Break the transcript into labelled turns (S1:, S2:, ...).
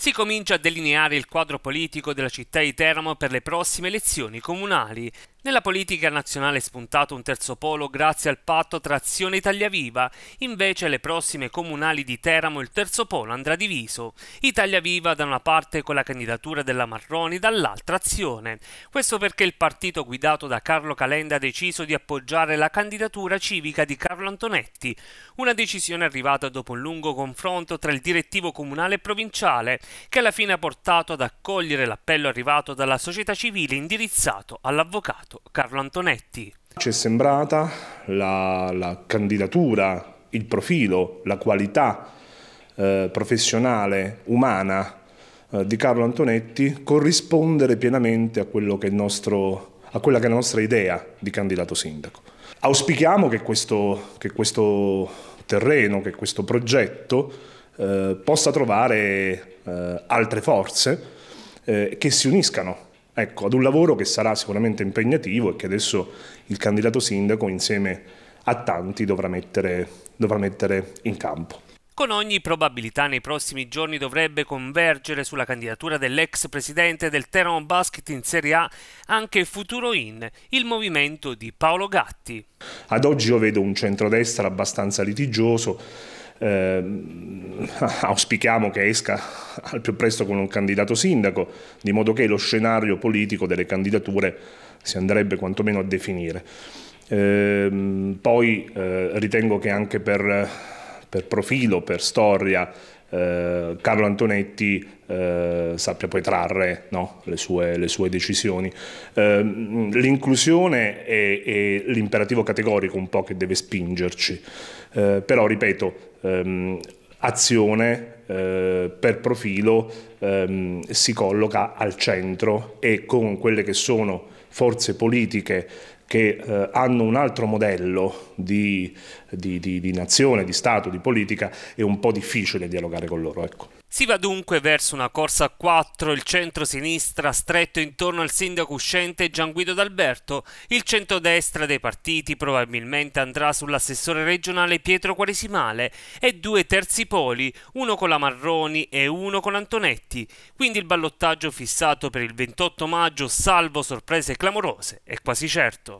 S1: si comincia a delineare il quadro politico della città di Teramo per le prossime elezioni comunali. Nella politica nazionale è spuntato un terzo polo grazie al patto tra Azione Italia Viva, invece alle prossime comunali di Teramo il terzo polo andrà diviso. Italia Viva da una parte con la candidatura della Marroni, dall'altra Azione. Questo perché il partito guidato da Carlo Calenda ha deciso di appoggiare la candidatura civica di Carlo Antonetti, una decisione arrivata dopo un lungo confronto tra il direttivo comunale e provinciale, che alla fine ha portato ad accogliere l'appello arrivato dalla società civile indirizzato all'avvocato Carlo Antonetti.
S2: Ci è sembrata la, la candidatura, il profilo, la qualità eh, professionale, umana eh, di Carlo Antonetti corrispondere pienamente a, nostro, a quella che è la nostra idea di candidato sindaco. Auspichiamo che questo, che questo terreno, che questo progetto eh, possa trovare eh, altre forze eh, che si uniscano ecco, ad un lavoro che sarà sicuramente impegnativo e che adesso il candidato sindaco insieme a tanti dovrà mettere, dovrà mettere in campo.
S1: Con ogni probabilità nei prossimi giorni dovrebbe convergere sulla candidatura dell'ex presidente del Teramo Basket in Serie A anche futuro in, il movimento di Paolo Gatti.
S2: Ad oggi io vedo un centrodestra abbastanza litigioso, eh, auspichiamo che esca al più presto con un candidato sindaco, di modo che lo scenario politico delle candidature si andrebbe quantomeno a definire. Eh, poi eh, ritengo che anche per, per profilo, per storia eh, Carlo Antonetti eh, sappia poi trarre no? le, sue, le, sue, decisioni. Eh, l'inclusione è, è l'imperativo categorico un po' che deve spingerci, eh, però ripeto, ehm, azione eh, per profilo ehm, si colloca al centro e con quelle che sono forze politiche che eh, hanno un altro modello di, di, di, di, nazione, di Stato, di politica, è un po' difficile dialogare con loro. Ecco.
S1: Si va dunque verso una corsa a quattro, il centro-sinistra stretto intorno al sindaco uscente Gian Guido D'Alberto, il centro-destra dei partiti probabilmente andrà sull'assessore regionale Pietro Quaresimale e due terzi poli, uno con la Marroni e uno con Antonetti, quindi il ballottaggio fissato per il 28 maggio salvo sorprese clamorose è quasi certo.